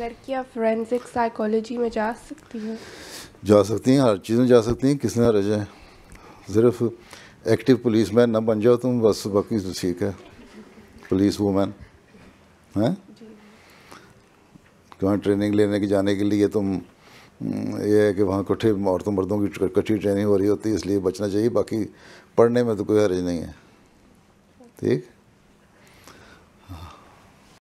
लड़कियाँ forensic psychology में जा सकती हैं जा सकती हैं हर चीज़ में जा सकती हैं किसने रह है सिर्फ एक्टिव पुलिस मैन ना बन जाओ तुम बस बाकी तो ठीक है पुलिस वूमैन हैं क्यों ट्रेनिंग लेने के जाने के लिए तुम हम्म, ये है कि वहाँ कठे औरतों मर्दों की कठी ट्रेनिंग हो रही होती है इसलिए बचना चाहिए बाकी पढ़ने में तो कोई हरज नहीं है ठीक